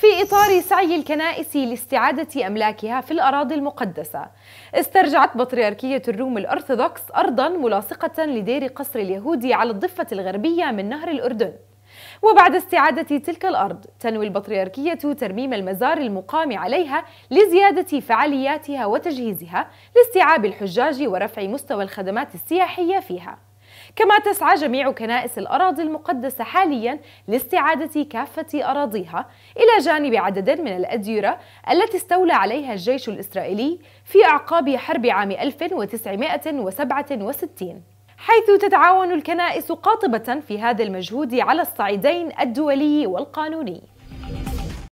في إطار سعي الكنائس لاستعادة أملاكها في الأراضي المقدسة استرجعت بطريركية الروم الأرثوذكس أرضا ملاصقة لدير قصر اليهودي على الضفة الغربية من نهر الأردن وبعد استعادة تلك الأرض تنوي البطريركية ترميم المزار المقام عليها لزيادة فعالياتها وتجهيزها لاستيعاب الحجاج ورفع مستوى الخدمات السياحية فيها كما تسعى جميع كنائس الأراضي المقدسة حاليا لاستعادة كافة أراضيها إلى جانب عدد من الأديرة التي استولى عليها الجيش الإسرائيلي في أعقاب حرب عام 1967 حيث تتعاون الكنائس قاطبة في هذا المجهود على الصعيدين الدولي والقانوني